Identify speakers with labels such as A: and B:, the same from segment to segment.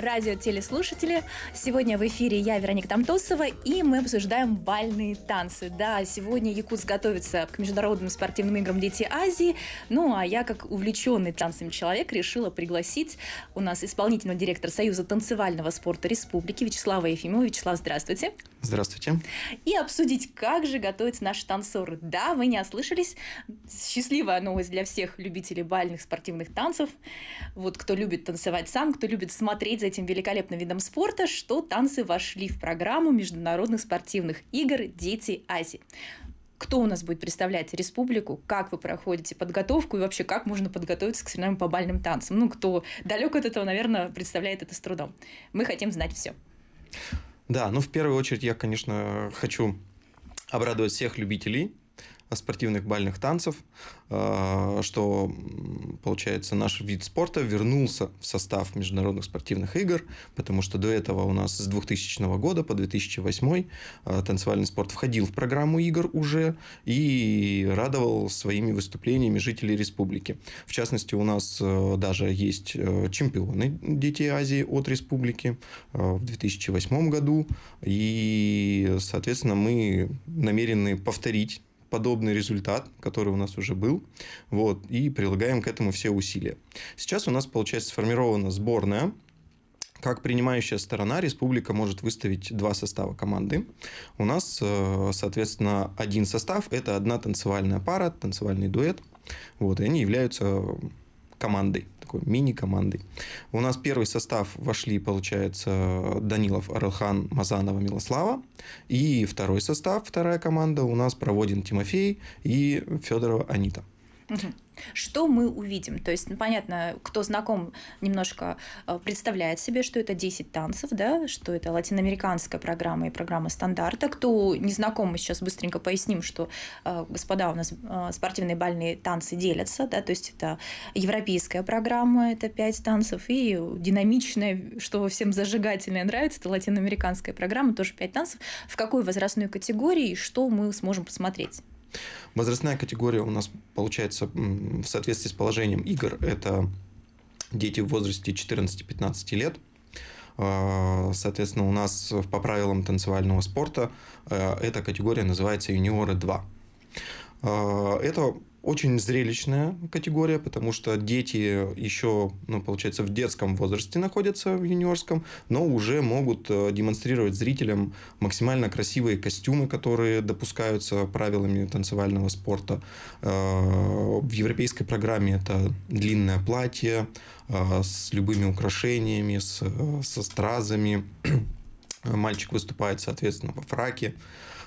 A: радиотелеслушатели. Сегодня в эфире я, Вероника Тамтосова, и мы обсуждаем бальные танцы. Да, сегодня Якутск готовится к международным спортивным играм Детей Азии. Ну, а я, как увлеченный танцами человек, решила пригласить у нас исполнительного директора Союза танцевального спорта Республики Вячеслава Ефимова. Вячеслав, здравствуйте. Здравствуйте. И обсудить, как же готовятся наши танцоры. Да, вы не ослышались. Счастливая новость для всех любителей бальных спортивных танцев. Вот кто любит танцевать сам, кто любит смотреть за этим великолепным видом спорта, что танцы вошли в программу международных спортивных игр «Дети Азии». Кто у нас будет представлять республику? Как вы проходите подготовку и вообще как можно подготовиться к соревнованиям по бальным танцам? Ну, кто далек от этого, наверное, представляет это с трудом. Мы хотим знать все.
B: Да, ну в первую очередь я, конечно, хочу обрадовать всех любителей спортивных бальных танцев, э, что, получается, наш вид спорта вернулся в состав международных спортивных игр, потому что до этого у нас с 2000 года по 2008 э, танцевальный спорт входил в программу игр уже и радовал своими выступлениями жителей республики. В частности, у нас э, даже есть чемпионы детей Азии от республики в 2008 году, и, соответственно, мы намерены повторить подобный результат, который у нас уже был, вот, и прилагаем к этому все усилия. Сейчас у нас, получается, сформирована сборная, как принимающая сторона, республика может выставить два состава команды. У нас, э, соответственно, один состав – это одна танцевальная пара, танцевальный дуэт. Вот, и они являются командой такой мини-командой. У нас первый состав вошли, получается, Данилов, Аралхан, Мазанова, Милослава. И второй состав, вторая команда у нас проводен Тимофей и Федорова Анита.
A: Что мы увидим? То есть, ну, понятно, кто знаком, немножко э, представляет себе, что это 10 танцев, да, что это латиноамериканская программа и программа стандарта. Кто не знаком, мы сейчас быстренько поясним, что, э, господа, у нас э, спортивные бальные танцы делятся, да, то есть это европейская программа, это 5 танцев, и динамичная, что всем зажигательное нравится, это латиноамериканская программа, тоже 5 танцев. В какой возрастной категории и что мы сможем посмотреть?
B: Возрастная категория у нас получается в соответствии с положением игр это дети в возрасте 14-15 лет. А, соответственно, у нас по правилам танцевального спорта э, эта категория называется юниоры 2. А, это очень зрелищная категория, потому что дети еще, ну, получается, в детском возрасте находятся, в юниорском, но уже могут э, демонстрировать зрителям максимально красивые костюмы, которые допускаются правилами танцевального спорта. Э, в европейской программе это длинное платье э, с любыми украшениями, с, со стразами. Мальчик выступает, соответственно, во фраке.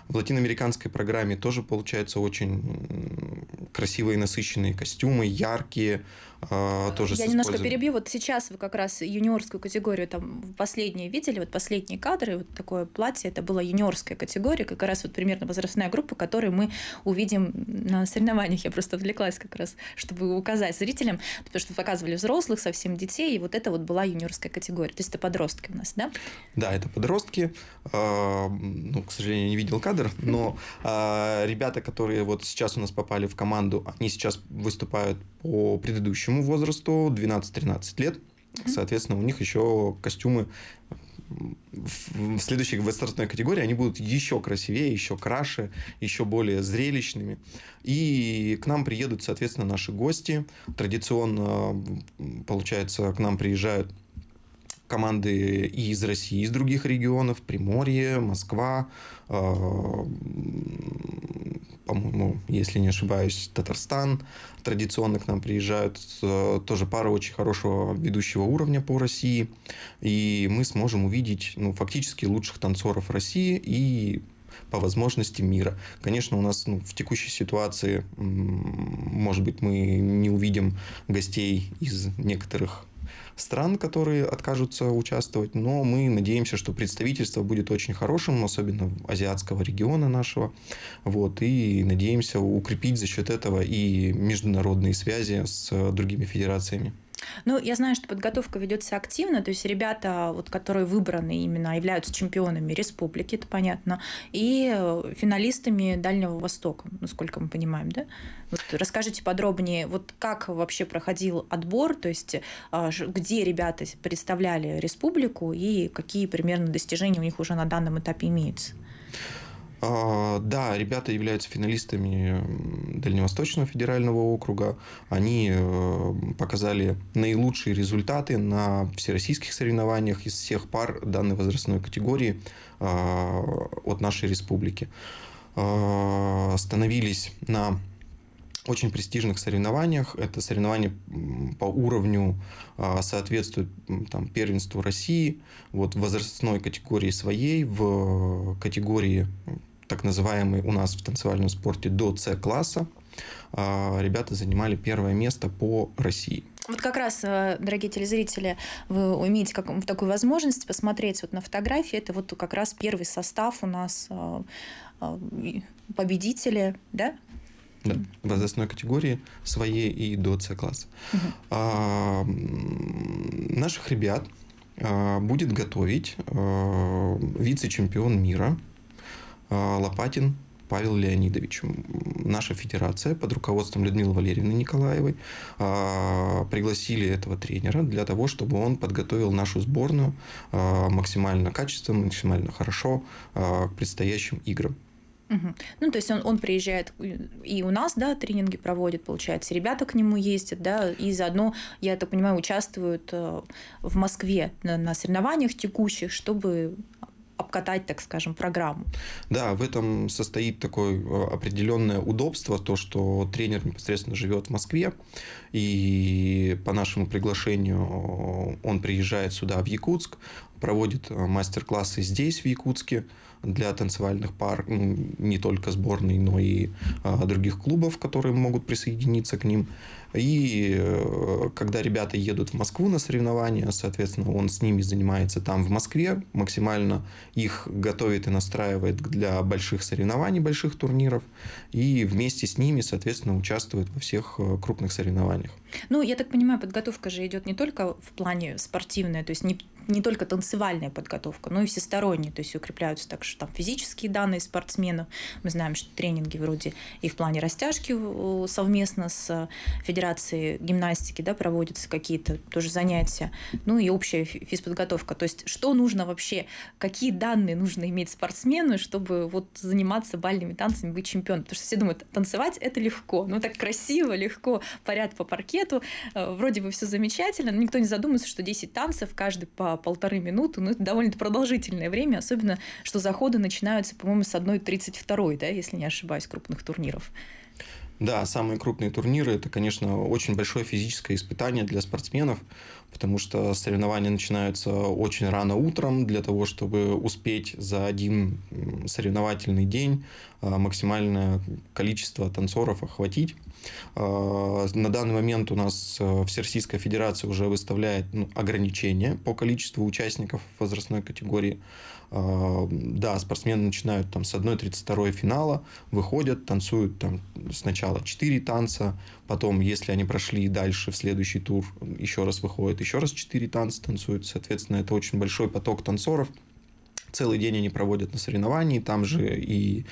B: В латиноамериканской программе тоже получаются очень красивые насыщенные костюмы, яркие, а, тоже Я немножко перебью.
A: Вот сейчас вы как раз юниорскую категорию там последние видели, вот последние кадры, вот такое платье, это была юниорская категория, как раз вот примерно возрастная группа, которую мы увидим на соревнованиях. Я просто отвлеклась как раз, чтобы указать зрителям, потому что показывали взрослых, совсем детей, и вот это вот была юниорская категория. То есть это подростки у нас, да?
B: Да, это подростки. А, ну, к сожалению, не видел кадр, но а, ребята, которые вот сейчас у нас попали в команду, они сейчас выступают по предыдущему младшему возрасту, 12-13 лет. Соответственно, у них еще костюмы в следующей возрастной категории они будут еще красивее, еще краше, еще более зрелищными. И к нам приедут, соответственно, наши гости. Традиционно, получается, к нам приезжают команды и из России, и из других регионов, Приморье, Москва, э, по-моему, если не ошибаюсь, Татарстан. Традиционно к нам приезжают э, тоже пара очень хорошего ведущего уровня по России, и мы сможем увидеть ну, фактически лучших танцоров России и по возможности мира. Конечно, у нас ну, в текущей ситуации, может быть, мы не увидим гостей из некоторых стран, которые откажутся участвовать, но мы надеемся, что представительство будет очень хорошим, особенно азиатского региона нашего, вот, и надеемся укрепить за счет этого и международные связи с другими федерациями.
A: Ну, я знаю, что подготовка ведется активно, то есть ребята, вот, которые выбраны именно, а являются чемпионами республики, это понятно, и э, финалистами Дальнего Востока, насколько мы понимаем, да? Вот расскажите подробнее, вот как вообще проходил отбор, то есть а, где ребята представляли республику и какие примерно достижения у них уже на данном этапе имеются?
B: А, да, ребята являются финалистами Дальневосточного федерального округа. Они э, показали наилучшие результаты на всероссийских соревнованиях из всех пар данной возрастной категории а, от нашей республики. А, Становились на очень престижных соревнованиях. Это соревнования по уровню соответствует там, первенству России вот, в возрастной категории своей, в э, категории так называемый у нас в танцевальном спорте до С-класса, а, ребята занимали первое место по России.
A: Вот как раз, э, дорогие телезрители, вы имеете как, такую возможность посмотреть вот на фотографии. Это вот как раз первый состав у нас э, э, победители, да?
B: да, возрастной категории своей и до С-класса. Угу. А, наших ребят а, будет готовить а, вице-чемпион мира – Э, Лопатин Павел Леонидович. Наша федерация под руководством Людмилы Валерьевны Николаевой а, пригласили этого тренера для того, чтобы он подготовил нашу сборную а, максимально качественно, максимально хорошо а, к предстоящим играм.
A: Ну, то есть он, он приезжает и у нас, да, тренинги проводит, получается, ребята к нему ездят, да, и заодно, я так понимаю, участвуют э, в Москве на, на соревнованиях текущих, чтобы обкатать, так скажем, программу.
B: Да, в этом состоит такое э, определенное удобство, то, что тренер непосредственно живет в Москве, и по нашему приглашению э, он приезжает сюда, в Якутск, проводит э, мастер-классы здесь, в Якутске, для танцевальных пар не только сборной, но и а, других клубов, которые могут присоединиться к ним. И э, когда ребята едут в Москву на соревнования, соответственно, он с ними занимается там в Москве, максимально их готовит и настраивает для больших соревнований, больших турниров, и вместе с ними, соответственно, участвует во всех э, крупных
A: соревнованиях. Ну, я так понимаю, подготовка же идет не только в плане спортивной, то есть не не только танцевальная подготовка, но и всесторонняя. То есть укрепляются так что там физические данные спортсмена. Мы знаем, что тренинги вроде и в плане растяжки э, совместно с Федерацией гимнастики да, проводятся какие-то тоже занятия. Ну и общая физподготовка. То есть что нужно вообще, какие данные нужно иметь спортсмену, чтобы вот заниматься бальными танцами, быть чемпионом. Потому что все думают, танцевать это легко. Ну так красиво, легко, поряд по паркету. Э, вроде бы все замечательно, но никто не задумывается, что 10 танцев, каждый по полторы минуты, ну, это довольно продолжительное время, особенно, что заходы начинаются, по-моему, с 1.32, да, если не ошибаюсь, крупных турниров.
B: Да, самые крупные турниры – это, конечно, очень большое физическое испытание для спортсменов, потому что соревнования начинаются очень рано утром для того, чтобы успеть за один соревновательный день а, максимальное количество танцоров охватить. Э, на данный момент у нас э, Всероссийская Федерация уже выставляет ну, ограничения по количеству участников возрастной категории. Э, да, спортсмены начинают там с 1-32 финала, выходят, танцуют там сначала 4 танца, потом, если они прошли дальше в следующий тур, еще раз выходят, еще раз 4 танца танцуют. Соответственно, это очень большой поток танцоров, целый день они проводят на соревновании, там же и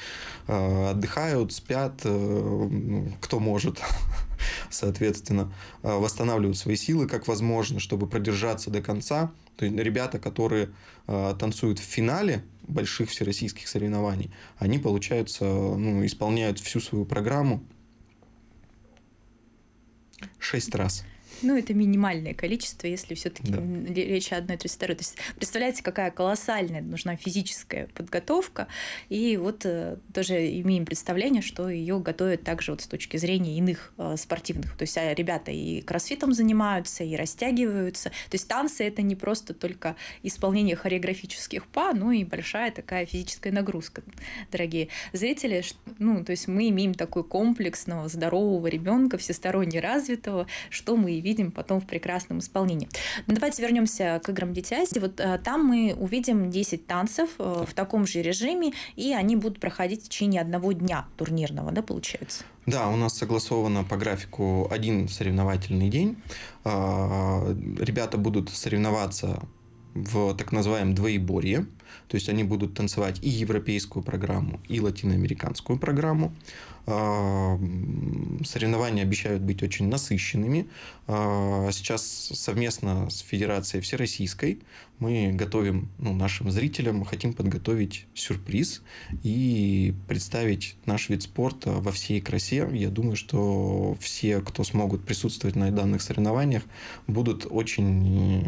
B: э, отдыхают, спят, э, ну, кто может, соответственно, э, восстанавливают свои силы как возможно, чтобы продержаться до конца. То есть ребята, которые э, танцуют в финале больших всероссийских соревнований, они, получается, ну, исполняют всю свою программу шесть раз.
A: Ну, это минимальное количество, если все-таки да. речь о одной 32 То есть, представляете, какая колоссальная нужна физическая подготовка. И вот э, тоже имеем представление, что ее готовят также вот с точки зрения иных э, спортивных. То есть, а ребята и кроссфитом занимаются, и растягиваются. То есть, танцы это не просто только исполнение хореографических па, но и большая такая физическая нагрузка, дорогие зрители. Ну, то есть, мы имеем такой комплексного, здорового ребенка, всесторонне развитого, что мы и видим видим потом в прекрасном исполнении. Но ну, давайте вернемся к играм дитяти. Вот э, там мы увидим 10 танцев э, в таком же режиме, и они будут проходить в течение одного дня турнирного, да, получается?
B: Да, у нас согласовано по графику один соревновательный день. А, ребята будут соревноваться в так называемом двоеборье. То есть они будут танцевать и европейскую программу, и латиноамериканскую программу. А, соревнования обещают быть очень насыщенными. А, сейчас совместно с Федерацией Всероссийской мы готовим ну, нашим зрителям, мы хотим подготовить сюрприз и представить наш вид спорта во всей красе. Я думаю, что все, кто смогут присутствовать на данных соревнованиях, будут очень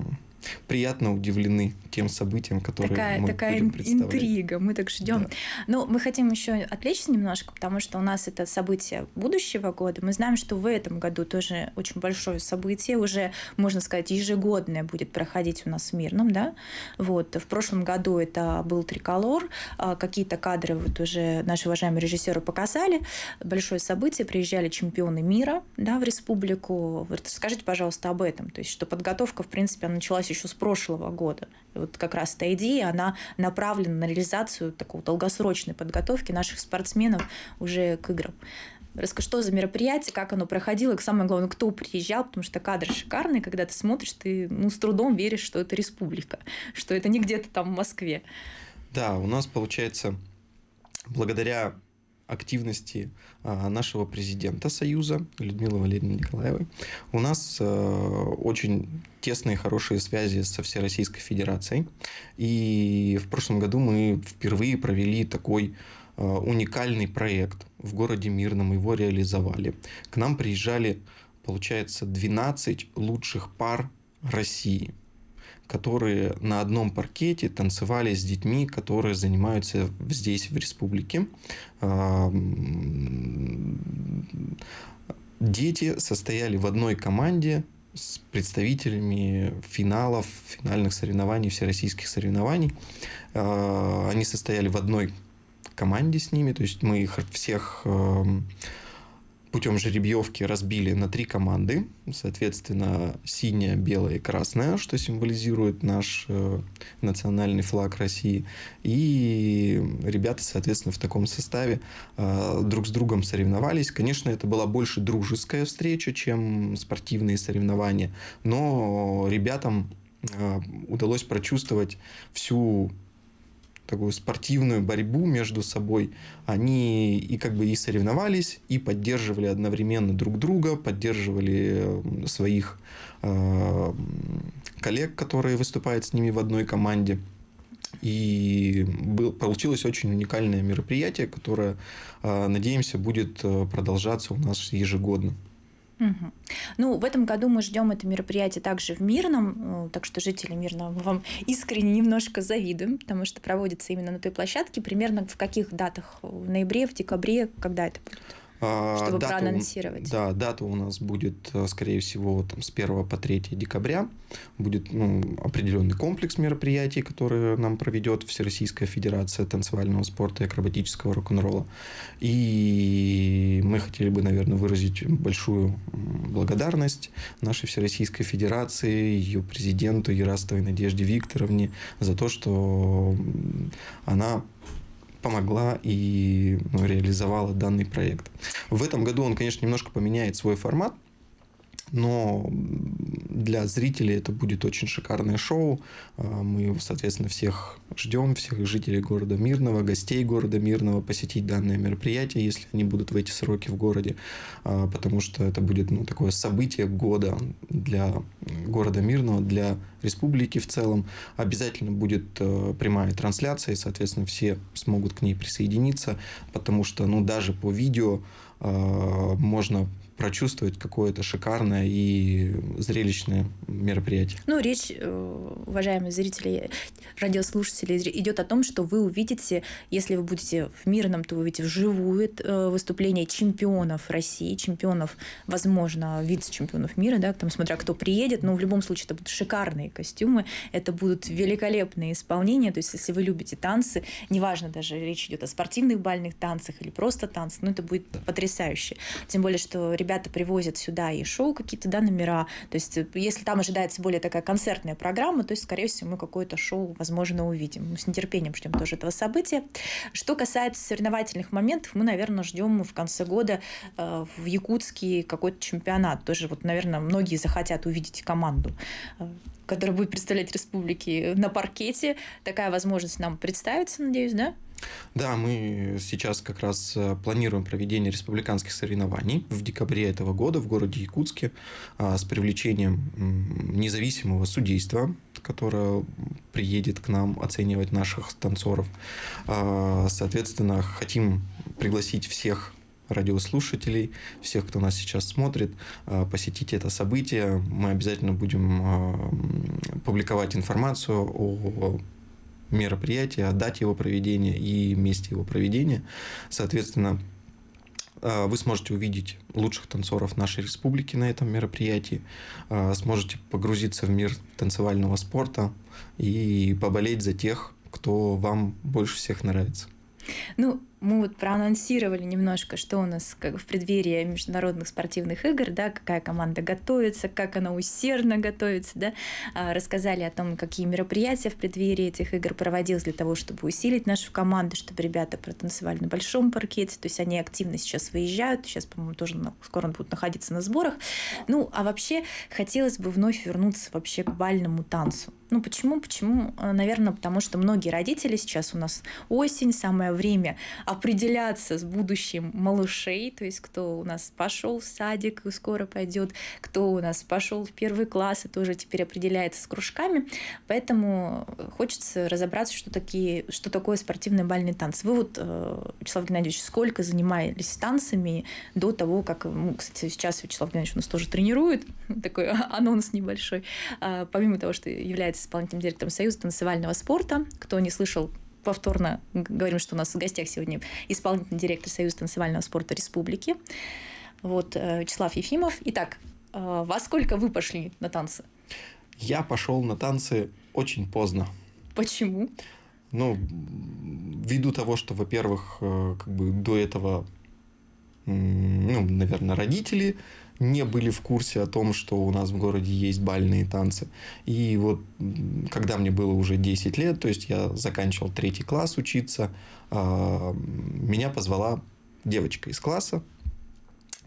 B: приятно удивлены тем событиям, которые такая, мы такая будем представлять. интрига,
A: мы так ждем. Да. Ну, мы хотим еще отвлечься немножко, потому что у нас это событие будущего года. Мы знаем, что в этом году тоже очень большое событие, уже, можно сказать, ежегодное будет проходить у нас в Мирном, да? Вот. В прошлом году это был триколор, а, какие-то кадры вот уже наши уважаемые режиссеры показали. Большое событие, приезжали чемпионы мира, да, в республику. Вот скажите, пожалуйста, об этом, то есть, что подготовка, в принципе, началась еще с прошлого года. И вот как раз эта идея, она направлена на реализацию такого долгосрочной подготовки наших спортсменов уже к играм. Расскажи, что за мероприятие, как оно проходило, и самое главное, кто приезжал, потому что кадры шикарные, когда ты смотришь, ты ну, с трудом веришь, что это республика, что это не где-то там в Москве.
B: Да, у нас получается, благодаря активности а, нашего президента Союза Людмилы Валерьевны Николаевой. У нас э, очень тесные хорошие связи со Всероссийской Федерацией. И в прошлом году мы впервые провели такой э, уникальный проект в городе Мирном. Его реализовали. К нам приезжали, получается, 12 лучших пар России – которые на одном паркете танцевали с детьми, которые занимаются здесь, в республике. Дети состояли в одной команде с представителями финалов, финальных соревнований, всероссийских соревнований. А, они состояли в одной команде с ними, то есть мы их всех путем жеребьевки разбили на три команды. Соответственно, синяя, белая и красная, что символизирует наш э, национальный флаг России. И ребята, соответственно, в таком составе э, друг с другом соревновались. Конечно, это была больше дружеская встреча, чем спортивные соревнования. Но ребятам э, удалось прочувствовать всю такую спортивную борьбу между собой. Они и как бы и соревновались, и поддерживали одновременно друг друга, поддерживали своих э, коллег, которые выступают с ними в одной команде. И был, получилось очень уникальное мероприятие, которое, э, надеемся, будет э, продолжаться у нас ежегодно.
A: Угу. Ну, в этом году мы ждем это мероприятие также в Мирном, э, так что жители Мирного мы вам искренне немножко завидуем, потому что проводится именно на той площадке. Примерно в каких датах? В ноябре, в декабре, когда это будет? А, Чтобы дату, проанонсировать.
B: Да, дата у нас будет, э, скорее всего, там, с 1 по 3 декабря. Будет ну, определенный комплекс мероприятий, которые нам проведет Всероссийская Федерация танцевального спорта и акробатического рок-н-ролла. И мы хотели бы, наверное, выразить большую благодарность нашей Всероссийской Федерации, ее президенту Ярастовой Надежде Викторовне за то, что она помогла и ну, реализовала данный проект. В этом году он, конечно, немножко поменяет свой формат, но для зрителей это будет очень шикарное шоу. А, мы, соответственно, всех ждем, всех жителей города Мирного, гостей города Мирного посетить данное мероприятие, если они будут в эти сроки в городе, а, потому что это будет ну, такое событие года для города Мирного, для республики в целом. Обязательно будет э, прямая трансляция, и, соответственно, все смогут к ней присоединиться, потому что ну, даже по видео а, можно прочувствовать какое-то шикарное и зрелищное мероприятие.
A: Ну, речь, э, уважаемые зрители, радиослушатели, идет о том, что вы увидите, если вы будете в мирном, то вы увидите вживую э, выступление чемпионов России, чемпионов, возможно, вице-чемпионов мира, да, там, смотря кто приедет, но в любом случае это будут шикарные костюмы, это будут великолепные исполнения, то есть если вы любите танцы, неважно даже, речь идет о спортивных бальных танцах или просто танцах, ну, это будет потрясающе. Тем более, что ребята привозят сюда и шоу какие-то, да, номера. То есть э, если там ожидается более такая концертная программа, то есть, скорее всего, мы какое-то шоу, возможно, увидим. Мы с нетерпением ждем тоже этого события. Что касается соревновательных моментов, мы, наверное, ждем в конце года э, в Якутске какой-то чемпионат. Тоже, вот, наверное, многие захотят увидеть команду э, которая будет представлять республики на паркете. Такая возможность нам представится, надеюсь, да?
B: Да, мы сейчас как раз э, планируем проведение республиканских соревнований в декабре этого года в городе Якутске а, с привлечением независимого судейства, которое приедет к нам оценивать наших танцоров. А, соответственно, хотим пригласить всех радиослушателей, всех, кто нас сейчас смотрит, а, посетить это событие. Мы обязательно будем публиковать информацию о мероприятия, дать его проведения и месте его проведения. Соответственно, э, вы сможете увидеть лучших танцоров нашей республики на этом мероприятии, э, сможете погрузиться в мир танцевального спорта и поболеть за тех, кто вам больше всех нравится.
A: Ну, мы вот проанонсировали немножко, что у нас как в преддверии международных спортивных игр, да, какая команда готовится, как она усердно готовится, да, а, рассказали о том, какие мероприятия в преддверии этих игр проводилось для того, чтобы усилить нашу команду, чтобы ребята протанцевали на большом паркете, то есть они активно сейчас выезжают, сейчас, по-моему, тоже на, скоро будут находиться на сборах. Ну, а вообще хотелось бы вновь вернуться вообще к бальному танцу. Ну почему? Почему? Наверное, потому что многие родители сейчас у нас осень, самое время определяться с будущим малышей, то есть кто у нас пошел в садик и скоро пойдет, кто у нас пошел в первый класс и тоже теперь определяется с кружками. Поэтому э, хочется разобраться, что, такие, что такое спортивный бальный танц. Вы вот, э, Вячеслав Геннадьевич, сколько занимались танцами до того, как, э, ну, кстати, сейчас Вячеслав Геннадьевич у нас тоже тренирует, такой анонс небольшой, а, помимо того, что является исполнительным директором Союза танцевального спорта, кто не слышал повторно говорим, что у нас в гостях сегодня исполнительный директор Союза танцевального спорта Республики. Вот, э, Вячеслав Ефимов. Итак, э, во сколько вы пошли на танцы?
B: Я пошел на танцы очень поздно. Почему? Ну, ввиду того, что, во-первых, э, как бы до этого, ну, наверное, родители не были в курсе о том, что у нас в городе есть бальные танцы. И вот когда мне было уже 10 лет, то есть я заканчивал третий класс учиться, а, меня позвала девочка из класса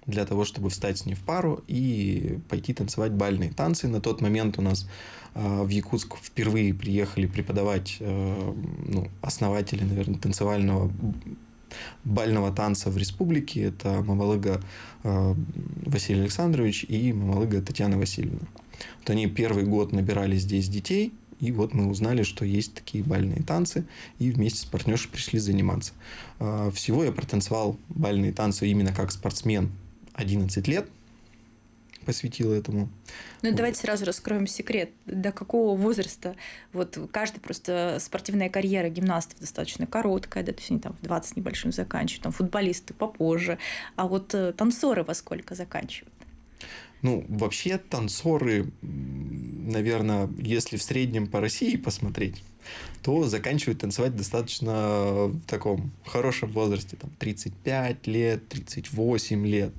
B: для того, чтобы встать с ней в пару и пойти танцевать бальные танцы. На тот момент у нас а, в Якутск впервые приехали преподавать а, ну, основатели, наверное, танцевального бального танца в республике. Это Мамалыга э, Василий Александрович и Мамалыга Татьяна Васильевна. Вот они первый год набирали здесь детей, и вот мы узнали, что есть такие бальные танцы, и вместе с партнершей пришли заниматься. Э, всего я протанцевал бальные танцы именно как спортсмен 11 лет, посвятила этому.
A: Ну, вот. давайте сразу раскроем секрет. До какого возраста? Вот каждая просто спортивная карьера гимнастов достаточно короткая, да, то есть они там в 20 небольшим заканчивают, там футболисты попозже. А вот э, танцоры во сколько заканчивают?
B: Ну, вообще танцоры, наверное, если в среднем по России посмотреть, то заканчивают танцевать достаточно в таком хорошем возрасте, там 35 лет, 38 лет.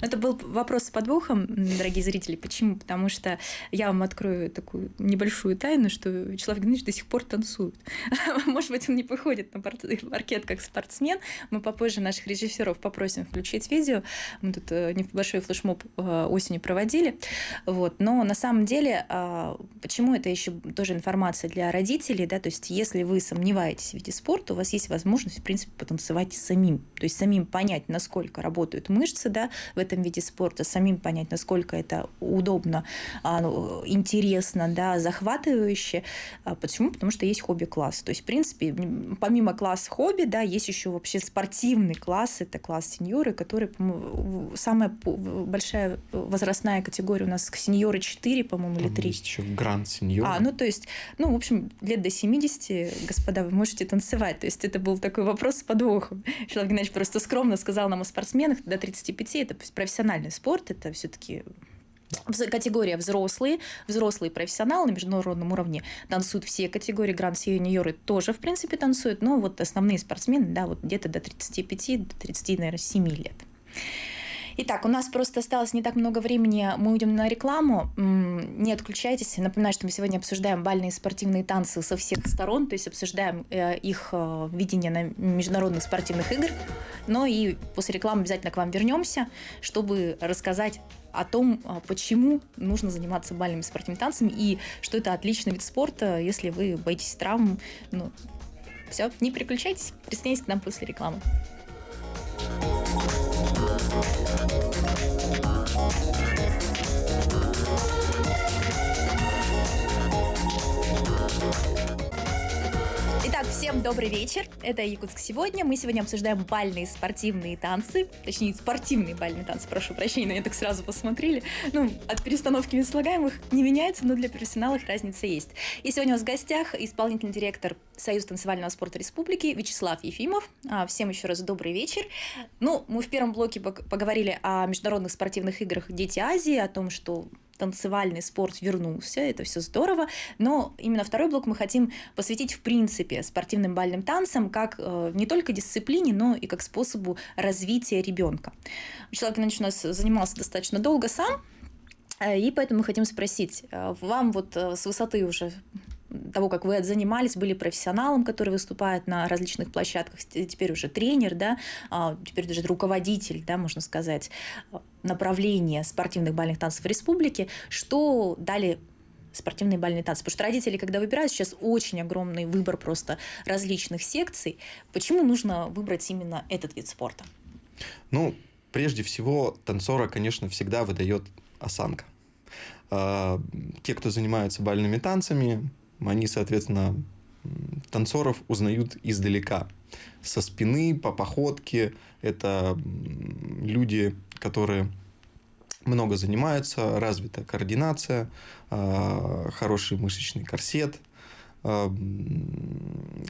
A: Это был вопрос с подвохом, дорогие зрители. Почему? Потому что я вам открою такую небольшую тайну, что Вячеслав Геннадьевич до сих пор танцует. Может быть, он не выходит на паркет как спортсмен. Мы попозже наших режиссеров попросим включить видео. Мы тут э, небольшой флешмоб э, осенью проводили. Вот. Но на самом деле, а, почему это еще тоже информация для родителей, да, то есть если вы сомневаетесь в виде спорта, у вас есть возможность, в принципе, потанцевать самим, то есть самим понять, насколько работают мышцы, да, в этом виде спорта, самим понять, насколько это удобно, а, ну, интересно, да, захватывающе. А почему? Потому что есть хобби-класс. То есть, в принципе, помимо класс хобби, да, есть еще вообще спортивный класс, это класс сеньоры, который самая большая э, возрастная категория у нас сеньоры 4, по-моему, или 3. Еще гранд сеньор. А, ну то есть, ну, в общем, лет до 70, господа, вы можете танцевать. То есть это был такой вопрос с подвохом. Шилов Геннадьевич просто скромно сказал нам о спортсменах до 35. Это профессиональный спорт, это все-таки категория взрослые, взрослые профессионалы на международном уровне танцуют все категории, гранд юниоры тоже, в принципе, танцуют, но вот основные спортсмены, да, вот где-то до 35, до 30, наверное, 7 лет. Итак, у нас просто осталось не так много времени. Мы уйдем на рекламу. Не отключайтесь. Напоминаю, что мы сегодня обсуждаем бальные спортивные танцы со всех сторон, то есть обсуждаем э, их э, видение на международных спортивных игр. Но и после рекламы обязательно к вам вернемся, чтобы рассказать о том, э, почему нужно заниматься бальными спортивными танцами и что это отличный вид спорта, если вы боитесь травм. Ну, все, не переключайтесь, присоединяйтесь к нам после рекламы. thank you Yeah. Всем добрый вечер. Это Якутск сегодня. Мы сегодня обсуждаем бальные спортивные танцы. Точнее, спортивные бальные танцы, прошу прощения, на меня так сразу посмотрели. Ну, от перестановки слагаемых не меняется, но для профессионалов разница есть. И сегодня у нас в гостях исполнительный директор Союза танцевального спорта Республики Вячеслав Ефимов. А, всем еще раз добрый вечер. Ну, мы в первом блоке поговорили о международных спортивных играх Дети Азии, о том, что танцевальный спорт вернулся, это все здорово, но именно второй блок мы хотим посвятить в принципе спортивным бальным танцам как э, не только дисциплине, но и как способу развития ребенка. Человек, конечно, у нас занимался достаточно долго сам, э, и поэтому мы хотим спросить, э, вам вот э, с высоты уже того, как вы занимались, были профессионалом, который выступает на различных площадках, теперь уже тренер, да, а, теперь даже руководитель, да, можно сказать, а, направления спортивных бальных танцев в республике. что дали спортивные бальные танцы. Потому что родители, когда выбирают, сейчас очень огромный выбор просто различных секций. Почему нужно выбрать именно этот вид спорта?
B: Ну, прежде всего, танцора, конечно, всегда выдает осанка. А, те, кто занимаются бальными танцами, они, соответственно, танцоров узнают издалека. Со спины, по походке. Это люди, которые много занимаются, развита координация, а, хороший мышечный корсет. А,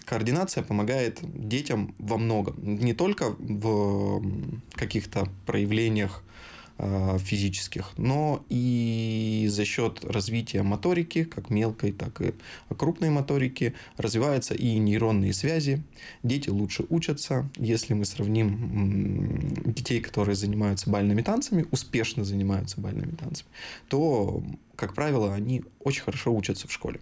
B: координация помогает детям во многом. Не только в каких-то проявлениях а, физических, но и за счет развития моторики, как мелкой, так и крупной моторики, развиваются и нейронные связи. Дети лучше учатся. Если мы сравним детей, которые занимаются бальными танцами, успешно занимаются бальными танцами, то, как правило, они очень хорошо учатся в школе.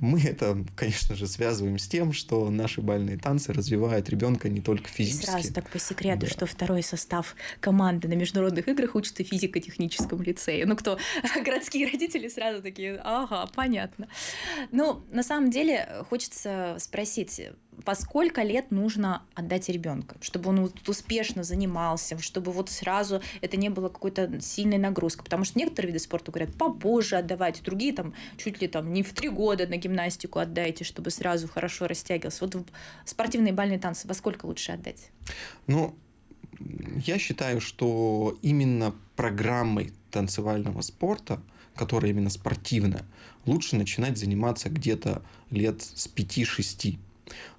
B: Мы это, конечно же, связываем с тем, что наши бальные танцы развивают ребенка не только физически. сразу
A: так по секрету, да. что второй состав команды на международных играх учится физико-техническом лицее. Ну кто? Городские родители сразу такие, ага, понятно. Ну, на самом деле, хочется спросить, во сколько лет нужно отдать ребенка, чтобы он успешно занимался, чтобы вот сразу это не было какой-то сильной нагрузкой. Потому что некоторые виды спорта говорят, попозже отдавать другие там чуть ли там не в три года на гимнастику отдайте, чтобы сразу хорошо растягивался. Вот спортивные бальные танцы во сколько лучше отдать?
B: Ну, я считаю, что именно программой танцевального спорта, которая именно спортивная, лучше начинать заниматься где-то лет с 5-6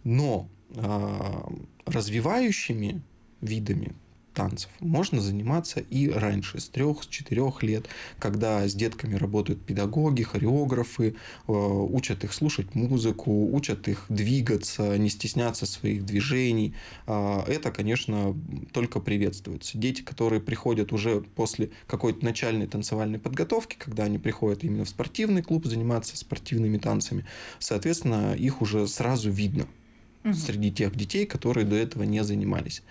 B: но а, развивающими видами танцев. Можно заниматься и раньше, с трех с четырех лет, когда с детками работают педагоги, хореографы, э, учат их слушать музыку, учат их двигаться, не стесняться своих движений. А, это, конечно, только приветствуется. Дети, которые приходят уже после какой-то начальной танцевальной подготовки, когда они приходят именно в спортивный клуб заниматься спортивными танцами, соответственно, их уже сразу видно – угу. среди тех детей, которые до этого не занимались.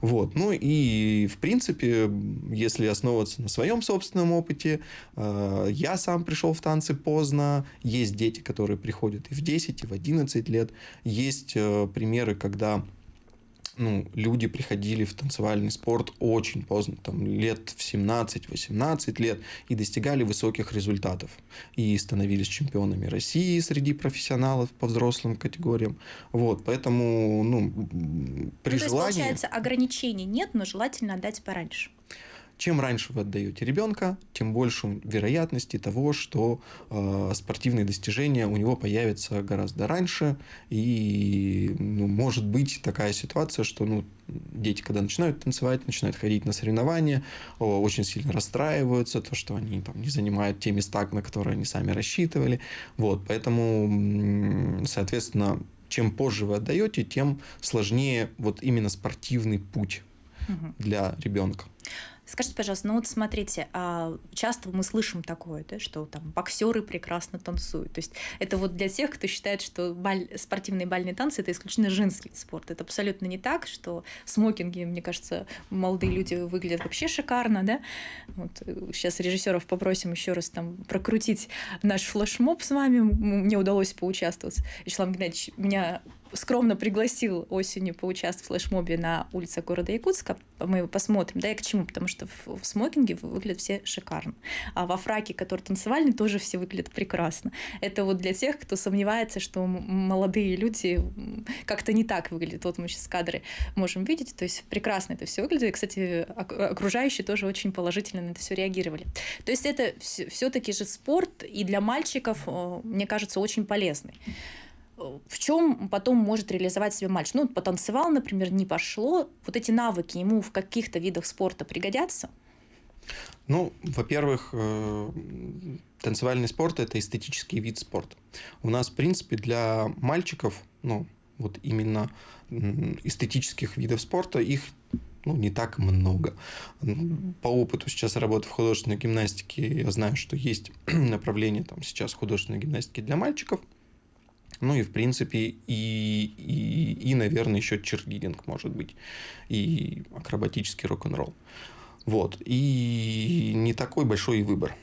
B: Вот. Ну и, в принципе, если основываться на своем собственном опыте, э, я сам пришел в танцы поздно, есть дети, которые приходят и в 10, и в 11 лет, есть э, примеры, когда ну, люди приходили в танцевальный спорт очень поздно, там, лет в 17-18 лет, и достигали высоких результатов. И становились чемпионами России среди профессионалов по взрослым категориям. Вот, поэтому, ну, ну при ну, желании... То есть, получается,
A: ограничений нет, но желательно отдать пораньше.
B: Чем раньше вы отдаете ребенка, тем больше вероятности того, что э, спортивные достижения у него появятся гораздо раньше. И ну, может быть такая ситуация, что ну, дети, когда начинают танцевать, начинают ходить на соревнования, очень сильно расстраиваются, то, что они там не занимают те места, на которые они сами рассчитывали. Вот, поэтому, соответственно, чем позже вы отдаете, тем сложнее вот именно спортивный путь угу. для ребенка.
A: Скажите, пожалуйста, ну вот смотрите, а, часто мы слышим такое, да, что там боксеры прекрасно танцуют. То есть это вот для тех, кто считает, что баль... спортивные бальные танцы это исключительно женский спорт. Это абсолютно не так, что смокинги, мне кажется, молодые люди выглядят вообще шикарно, да. Вот сейчас э, режиссеров попросим еще раз там прокрутить наш флешмоб с вами. Мне удалось поучаствовать. Вячеслав Геннадьевич меня скромно пригласил осенью поучаствовать в флешмобе на улице города Якутска. Мы его посмотрим. Да, и к чему? Потому что в, в смокинге выглядят все шикарно. А во фраке, который танцевальный, тоже все выглядят прекрасно. Это вот для тех, кто сомневается, что молодые люди как-то не так выглядят. Вот мы сейчас кадры можем видеть. То есть прекрасно это все выглядит. И, кстати, окружающие тоже очень положительно на это все реагировали. То есть это все-таки же спорт и для мальчиков, э, мне кажется, очень полезный в чем потом может реализовать себя мальчик. Ну, потанцевал, например, не пошло. Вот эти навыки ему в каких-то видах спорта пригодятся?
B: Ну, во-первых, э, танцевальный спорт – это эстетический вид спорта. У нас, в принципе, для мальчиков, ну, вот именно эстетических видов спорта, их ну, не так много. Ну, по опыту сейчас работы в художественной гимнастике я знаю, что есть направление там сейчас художественной гимнастики для мальчиков – ну и, в принципе, и, и, и наверное, еще черлидинг, может быть, и акробатический рок-н-ролл. Вот. И не такой большой выбор.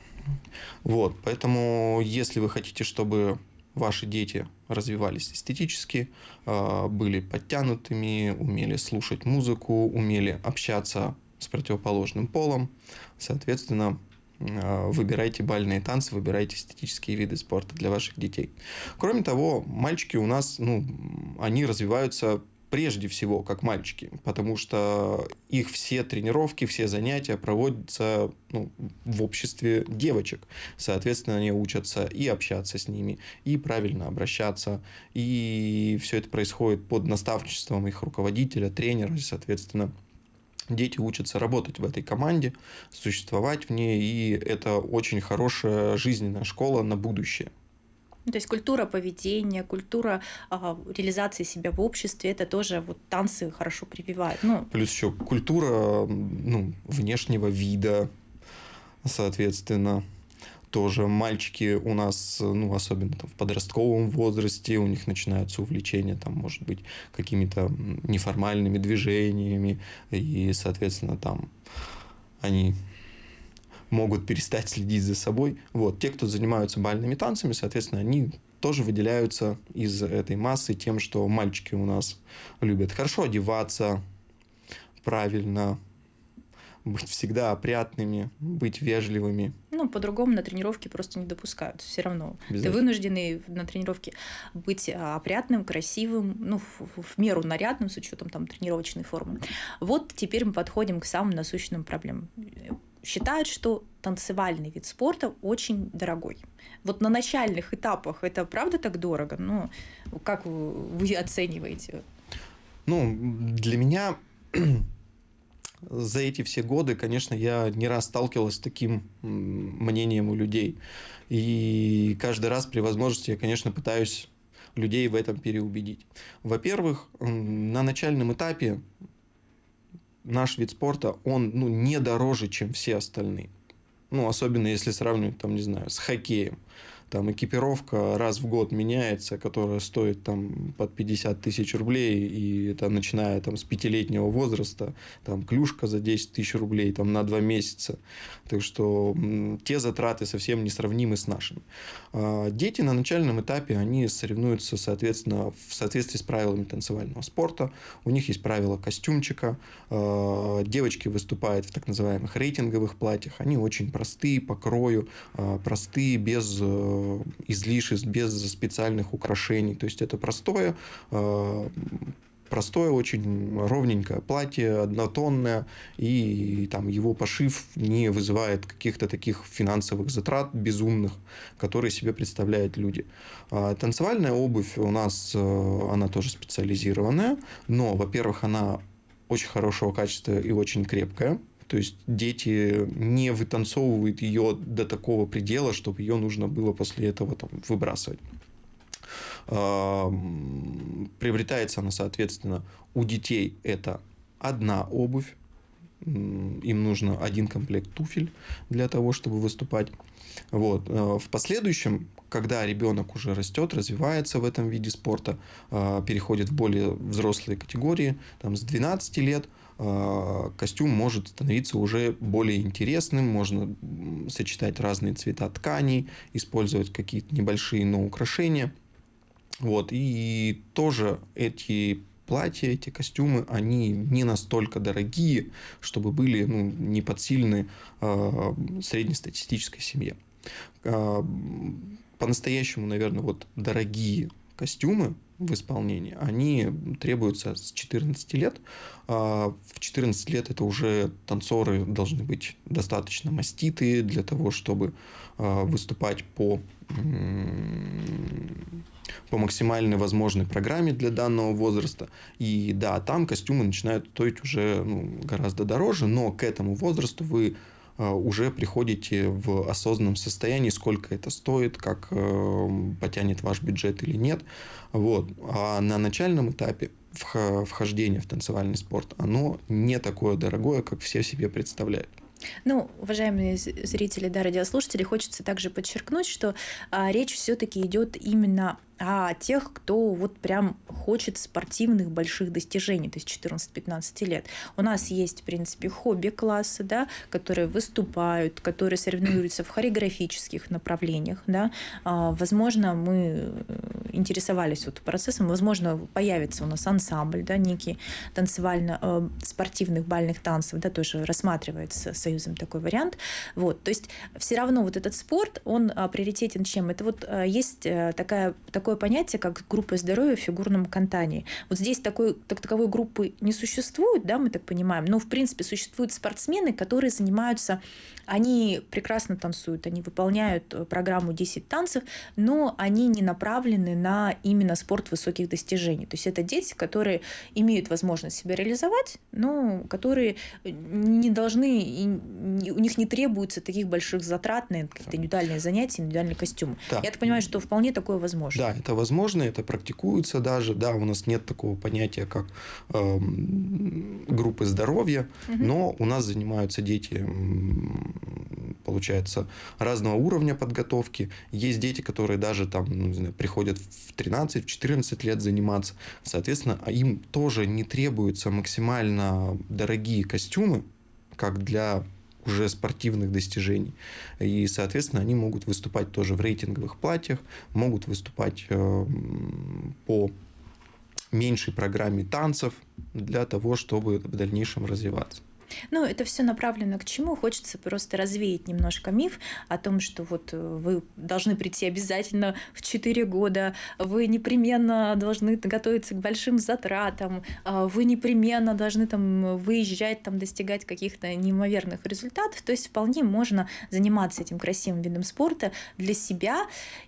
B: Вот. Поэтому, если вы хотите, чтобы ваши дети развивались эстетически, а, были подтянутыми, умели слушать музыку, умели общаться с противоположным полом, соответственно, а, выбирайте бальные танцы, выбирайте эстетические виды спорта для ваших детей. Кроме того, мальчики у нас, ну, они развиваются прежде всего как мальчики, потому что их все тренировки, все занятия проводятся ну, в обществе девочек. Соответственно, они учатся и общаться с ними, и правильно обращаться, и все это происходит под наставничеством их руководителя, тренера, и, соответственно, дети учатся работать в этой команде, существовать в ней, и это очень хорошая жизненная школа на будущее.
A: То есть культура поведения, культура а, реализации себя в обществе, это тоже вот танцы хорошо прививают. Ну.
B: Плюс еще культура ну, внешнего вида, соответственно тоже мальчики у нас, ну, особенно там в подростковом возрасте, у них начинаются увлечения, там, может быть, какими-то неформальными движениями, и, соответственно, там они могут перестать следить за собой. Вот, те, кто занимаются бальными танцами, соответственно, они тоже выделяются из этой массы тем, что мальчики у нас любят хорошо одеваться, правильно, быть всегда опрятными, быть вежливыми,
A: ну, по-другому на тренировке просто не допускают. Все равно ты вынуждены на тренировке быть а, опрятным, красивым, ну, в, в меру нарядным с учетом там тренировочной формы. Вот теперь мы подходим к самым насущным проблемам. Считают, что танцевальный вид спорта очень дорогой. Вот на начальных этапах это правда так дорого? Ну, как вы оцениваете?
B: Ну, для меня за эти все годы, конечно, я не раз сталкивался с таким мнением у людей. И каждый раз при возможности я, конечно, пытаюсь людей в этом переубедить. Во-первых, на начальном этапе наш вид спорта, он ну, не дороже, чем все остальные. Ну, особенно если сравнивать, там, не знаю, с хоккеем там экипировка раз в год меняется, которая стоит там под 50 тысяч рублей, и это начиная там с пятилетнего возраста, там клюшка за 10 тысяч рублей там на два месяца. Так что те затраты совсем не сравнимы с нашими. А, дети на начальном этапе, они соревнуются, соответственно, в соответствии с правилами танцевального спорта. У них есть правила костюмчика. А, девочки выступают в так называемых рейтинговых платьях. Они очень простые по крою, а, простые, без э, Э, излишеств, без специальных украшений. То есть это простое, э, простое, очень ровненькое платье, однотонное, и там его пошив не вызывает каких-то таких финансовых затрат безумных, которые себе представляют люди. А танцевальная обувь у нас, э, она тоже специализированная, но, во-первых, она очень хорошего качества и очень крепкая, то есть дети не вытанцовывают ее до такого предела, чтобы ее нужно было после этого там, выбрасывать. Приобретается она, соответственно, у детей это одна обувь, им нужно один комплект туфель для того, чтобы выступать. Вот. Э, в последующем, когда ребенок уже растет, развивается в этом виде спорта, а, переходит в более взрослые категории, там с 12 лет – Э, костюм может становиться уже более интересным, можно сочетать разные цвета тканей, использовать какие-то небольшие, но украшения. Вот, и тоже эти платья, эти костюмы, они не настолько дорогие, чтобы были ну, не подсильны э, среднестатистической семье. Э, по-настоящему, наверное, вот дорогие костюмы, в исполнении, они требуются с 14 лет. А, в 14 лет это уже танцоры должны быть достаточно маститые для того, чтобы а, выступать по, по максимально возможной программе для данного возраста. И да, там костюмы начинают стоить уже ну, гораздо дороже, но к этому возрасту вы Э, уже приходите в осознанном состоянии, сколько это стоит, как э, потянет ваш бюджет или нет. Вот. А на начальном этапе вхождения в танцевальный спорт, оно не такое дорогое, как все себе представляют.
A: Ну, уважаемые зрители, да, радиослушатели, хочется также подчеркнуть, что а, речь все-таки идет именно а тех, кто вот прям хочет спортивных больших достижений, то есть 14-15 лет. У нас есть, в принципе, хобби-классы, да, которые выступают, которые соревнуются в хореографических направлениях, да. А, возможно, мы э, интересовались вот процессом, возможно, появится у нас ансамбль, да, некий танцевально э, спортивных бальных танцев, да, тоже рассматривается союзом такой вариант. Вот, то есть все равно вот этот спорт, он а, приоритетен чем? Это вот э, есть такая, такое такое понятие, как группа здоровья в фигурном катании. Вот здесь такой, так, таковой группы не существует, да, мы так понимаем, но, в принципе, существуют спортсмены, которые занимаются, они прекрасно танцуют, они выполняют э, программу 10 танцев, но они не направлены на именно спорт высоких достижений. То есть это дети, которые имеют возможность себя реализовать, но которые не должны, у них не требуются таких больших затрат на какие-то индивидуальные занятия, индивидуальные костюмы. Да. Я так понимаю, что вполне такое возможно.
B: Да, это возможно, это практикуется даже, да, у нас нет такого понятия, как э, группы здоровья, угу. но у нас занимаются дети, получается, разного уровня подготовки. Есть дети, которые даже там, ну, не знаю, приходят в 13-14 лет заниматься, соответственно, а им тоже не требуются максимально дорогие костюмы, как для уже спортивных достижений. И, соответственно, они могут выступать тоже в рейтинговых платьях, могут выступать э, по меньшей программе танцев для того, чтобы в дальнейшем развиваться.
A: Ну, это все направлено к чему? Хочется просто развеять немножко миф о том, что вот э, вы должны прийти обязательно в 4 года, вы непременно должны готовиться к большим затратам, а вы непременно должны там э, выезжать, там достигать каких-то неимоверных результатов. То есть вполне можно заниматься этим красивым видом спорта для себя.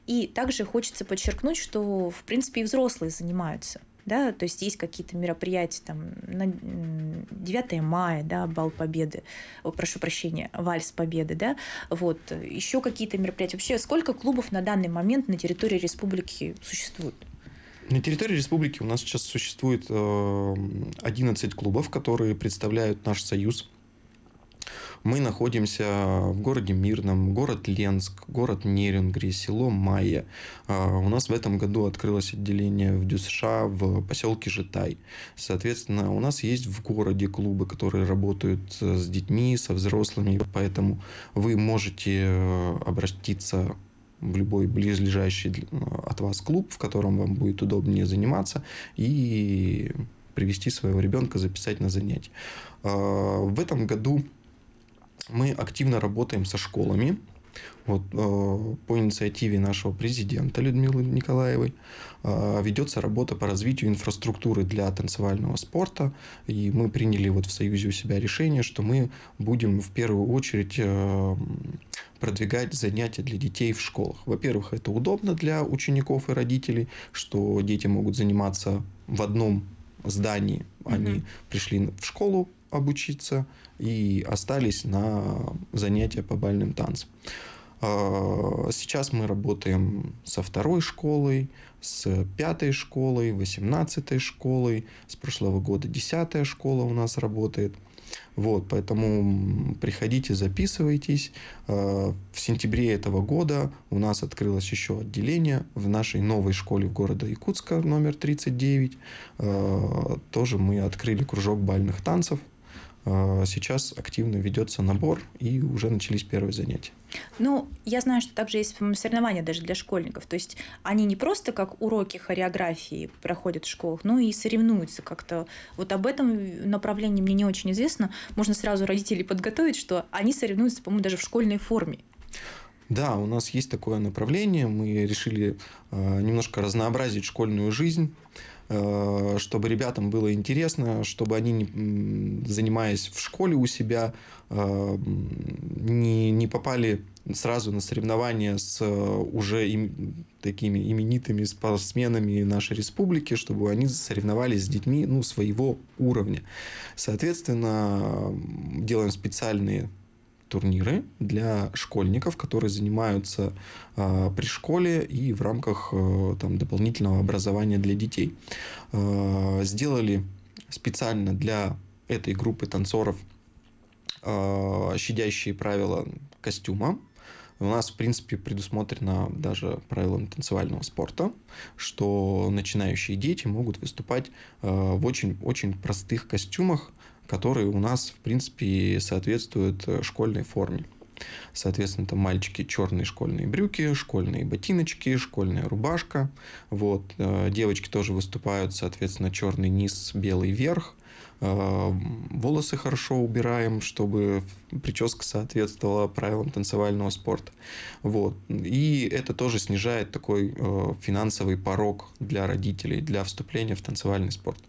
A: И также хочется подчеркнуть, что, в принципе, и взрослые занимаются да, то есть есть какие-то мероприятия, там, на 9 мая, да, Бал Победы, прошу прощения, Вальс Победы, да, вот, еще какие-то мероприятия. Вообще, сколько клубов на данный момент на территории республики существует?
B: На территории республики у нас сейчас существует 11 э, клубов, которые представляют наш союз. Мы находимся в городе Мирном, город Ленск, город Нерингри, село Майя. А, у нас в этом году открылось отделение в Дюсша в поселке Житай. Соответственно, у нас есть в городе клубы, которые работают э, с детьми, со взрослыми, поэтому вы можете э, обратиться в любой близлежащий э, от вас клуб, в котором вам будет удобнее заниматься, и привести своего ребенка, записать на занятия. А, в этом году мы активно работаем со школами, вот, э, по инициативе нашего президента Людмилы Николаевой э, ведется работа по развитию инфраструктуры для танцевального спорта. И мы приняли вот в Союзе у себя решение, что мы будем в первую очередь э, продвигать занятия для детей в школах. Во-первых, это удобно для учеников и родителей, что дети могут заниматься в одном здании. Они mm-hmm. пришли в школу, обучиться, и остались на занятия по бальным танцам. А, сейчас мы работаем со второй школой, с пятой школой, восемнадцатой школой, с прошлого года десятая школа у нас работает. Вот, поэтому приходите, записывайтесь. А, в сентябре этого года у нас открылось еще отделение в нашей новой школе в городе Якутска, номер 39. А, тоже мы открыли кружок бальных танцев – а, сейчас активно ведется набор, и уже начались первые занятия.
A: Ну, я знаю, что также есть соревнования даже для школьников. То есть они не просто как уроки хореографии проходят в школах, но и соревнуются как-то. Вот об этом направлении мне не очень известно. Можно сразу родителей подготовить, что они соревнуются, по-моему, даже в школьной форме.
B: Да, у нас есть такое направление. Мы решили а, немножко разнообразить школьную жизнь Э, чтобы ребятам было интересно, чтобы они, занимаясь в школе у себя, э, не, не попали сразу на соревнования с э, уже им, такими именитыми спортсменами нашей республики, чтобы они соревновались с детьми ну, своего уровня. Соответственно, делаем специальные турниры для школьников, которые занимаются э, при школе и в рамках э, там, дополнительного образования для детей. Э, сделали специально для этой группы танцоров а, щадящие правила костюма, у нас, в принципе, предусмотрено даже правилом танцевального спорта, что начинающие дети могут выступать э, в очень-очень простых костюмах, которые у нас, в принципе, соответствуют э, школьной форме. Соответственно, там мальчики черные школьные брюки, школьные ботиночки, школьная рубашка. Вот. Э, девочки тоже выступают, соответственно, черный низ, белый верх. Э, волосы хорошо убираем, чтобы прическа соответствовала правилам танцевального спорта. Вот. И это тоже снижает такой э, финансовый порог для родителей, для вступления в танцевальный спорт.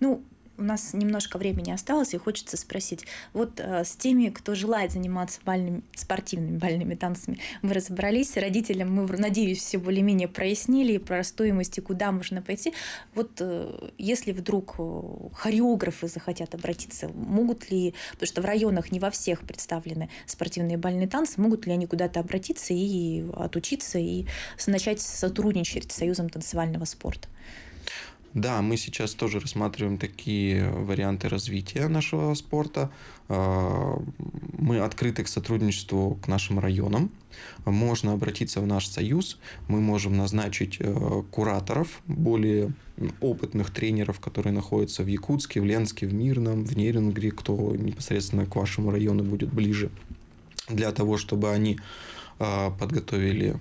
A: Ну, у нас немножко времени осталось, и хочется спросить, вот э, с теми, кто желает заниматься бальными, спортивными бальными танцами, мы разобрались, родителям мы, надеюсь, все более-менее прояснили и про стоимость, и куда можно пойти. Вот э, если вдруг э, хореографы захотят обратиться, могут ли, потому что в районах не во всех представлены спортивные бальные танцы, могут ли они куда-то обратиться и отучиться, и начать сотрудничать с Союзом танцевального спорта?
B: Да, мы сейчас тоже рассматриваем такие варианты развития нашего спорта. А, мы открыты к сотрудничеству к нашим районам. Можно обратиться в наш союз. Мы можем назначить э, кураторов, более опытных тренеров, которые находятся в Якутске, в Ленске, в Мирном, в Нерингре, кто непосредственно к вашему району будет ближе, для того, чтобы они а, подготовили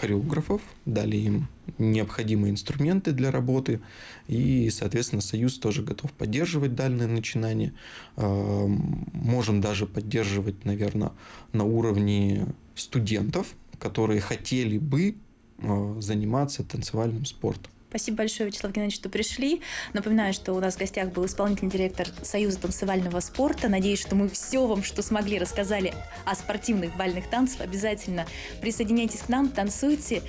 B: хореографов, дали им необходимые инструменты для работы, и, соответственно, Союз тоже готов поддерживать дальние начинания. Эм, можем даже поддерживать, наверное, на уровне студентов, которые хотели бы э, заниматься танцевальным спортом.
A: Спасибо большое, Вячеслав Геннадьевич, что пришли. Напоминаю, что у нас в гостях был исполнительный директор Союза танцевального спорта. Надеюсь, что мы все вам, что смогли, рассказали о спортивных бальных танцах. Обязательно присоединяйтесь к нам, танцуйте,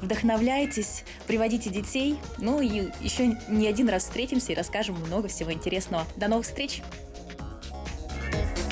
A: вдохновляйтесь, приводите детей. Ну и еще не один раз встретимся и расскажем много всего интересного. До новых встреч! thank you